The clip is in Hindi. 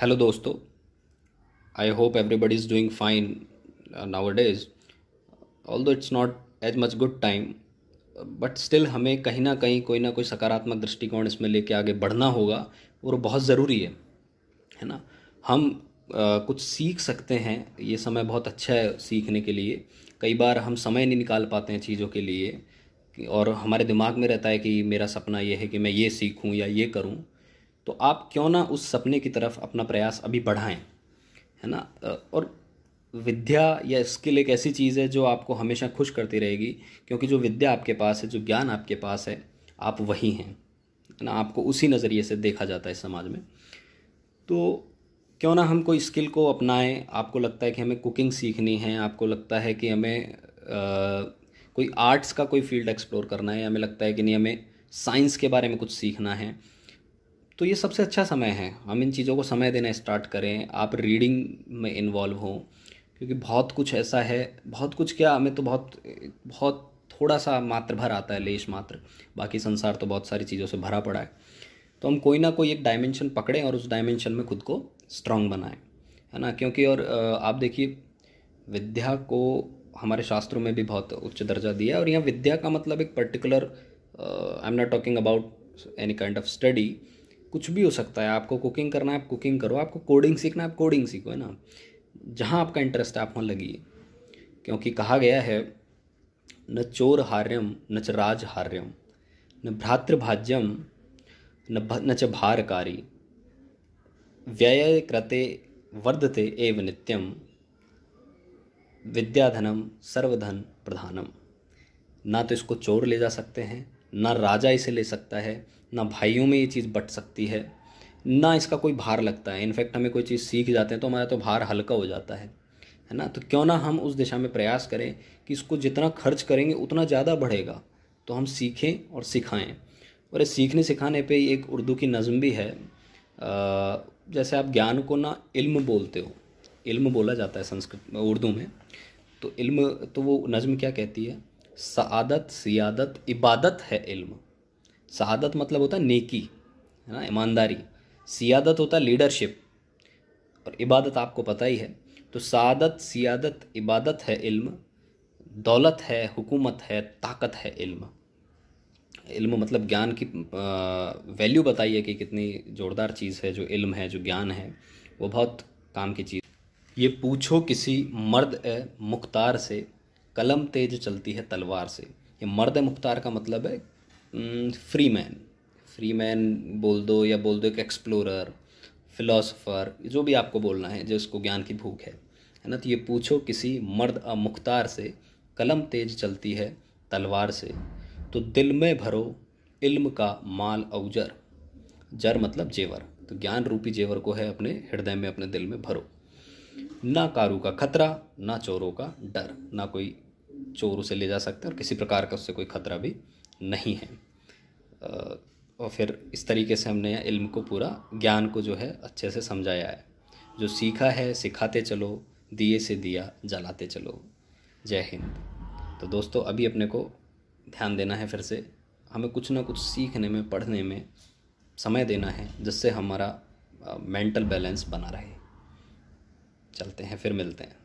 हेलो दोस्तों I hope everybody is doing fine nowadays although it's not as much good time but still हमें कहीं ना कहीं कोई ना कोई सकारात्मक दृष्टिकोण इसमें लेके आगे बढ़ना होगा और तो बहुत ज़रूरी है है ना हम आ, uh, कुछ सीख सकते हैं ये समय बहुत अच्छा है सीखने के लिए कई बार हम समय नहीं निकाल पाते हैं चीज़ों के लिए और हमारे दिमाग में रहता है कि मेरा सपना ये है कि मैं ये सीखूं या ये करूं तो आप क्यों ना उस सपने की तरफ अपना प्रयास अभी बढ़ाएं है ना और विद्या या स्किल एक ऐसी चीज़ है जो आपको हमेशा खुश करती रहेगी क्योंकि जो विद्या आपके पास है जो ज्ञान आपके पास है आप वही हैं ना आपको उसी नज़रिए से देखा जाता है समाज में तो क्यों ना हम कोई स्किल को अपनाएं आपको लगता है कि हमें कुकिंग सीखनी है आपको लगता है कि हमें आ, कोई आर्ट्स का कोई फील्ड एक्सप्लोर करना है हमें लगता है कि नहीं हमें साइंस के बारे में कुछ सीखना है तो ये सबसे अच्छा समय है हम इन चीज़ों को समय देना स्टार्ट करें आप रीडिंग में इन्वॉल्व हों क्योंकि बहुत कुछ ऐसा है बहुत कुछ क्या हमें तो बहुत बहुत थोड़ा सा मात्र भर आता है लेश मात्र बाकी संसार तो बहुत सारी चीज़ों से भरा पड़ा है तो हम कोई ना कोई एक डायमेंशन पकड़ें और उस डायमेंशन में खुद को स्ट्रांग बनाएं है ना क्योंकि और आप देखिए विद्या को हमारे शास्त्रों में भी बहुत उच्च दर्जा दिया है और यहाँ विद्या का मतलब एक particular I am not talking about any kind of study कुछ भी हो सकता है आपको कुकिंग करना है आप कुकिंग करो आपको कोडिंग सीखना है आप कोडिंग सीखो है ना जहाँ आपका इंटरेस्ट है आप वहाँ लगिए क्योंकि कहा गया है न चोर हार्यम न च राज हार्यम न भ्रातृभाज्यम न न च भारकारी व्यय कृते वर्धते एव नित्यम विद्याधनम सर्वधन प्रधानम ना तो इसको चोर ले जा सकते हैं ना राजा इसे ले सकता है ना भाइयों में ये चीज़ बट सकती है ना इसका कोई भार लगता है इनफैक्ट हमें कोई चीज़ सीख जाते हैं तो हमारा तो भार हल्का हो जाता है है ना तो क्यों ना हम उस दिशा में प्रयास करें कि इसको जितना खर्च करेंगे उतना ज़्यादा बढ़ेगा तो हम सीखें और सिखाएं और इस सीखने सिखाने पे एक उर्दू की नज़म भी है जैसे आप ज्ञान को ना इल्म बोलते हो इल्म बोला जाता है संस्कृत उर्दू में तो इल्म तो वो नज़म क्या कहती है सआदत सियादत इबादत है इल्म सआदत मतलब होता है नेकी है ना ईमानदारी सियादत होता है लीडरशिप और इबादत आपको पता ही है तो सआदत सियादत इबादत है इल्म दौलत है हुकूमत है ताकत है इल्म इल्म मतलब ज्ञान की वैल्यू बताइए कि कितनी ज़ोरदार चीज़ है जो इल्म है जो ज्ञान है वो बहुत काम की चीज़ ये पूछो किसी मर्द मुख्तार से कलम तेज चलती है तलवार से ये मर्द मुख्तार का मतलब है फ्री मैन फ्री मैन बोल दो या बोल दो एक एक्सप्लोरर फिलोसोफर जो भी आपको बोलना है जिसको ज्ञान की भूख है है ना तो ये पूछो किसी मर्द मुख्तार से कलम तेज चलती है तलवार से तो दिल में भरो इल्म का माल अवजर जर मतलब जेवर तो ज्ञान रूपी जेवर को है अपने हृदय में अपने दिल में भरो ना कारू का खतरा ना चोरों का डर ना कोई चोर उसे ले जा सकते हैं और किसी प्रकार का उससे कोई ख़तरा भी नहीं है और फिर इस तरीके से हमने इल्म को पूरा ज्ञान को जो है अच्छे से समझाया है जो सीखा है सिखाते चलो दिए से दिया जलाते चलो जय हिंद तो दोस्तों अभी अपने को ध्यान देना है फिर से हमें कुछ ना कुछ सीखने में पढ़ने में समय देना है जिससे हमारा मेंटल बैलेंस बना रहे चलते हैं फिर मिलते हैं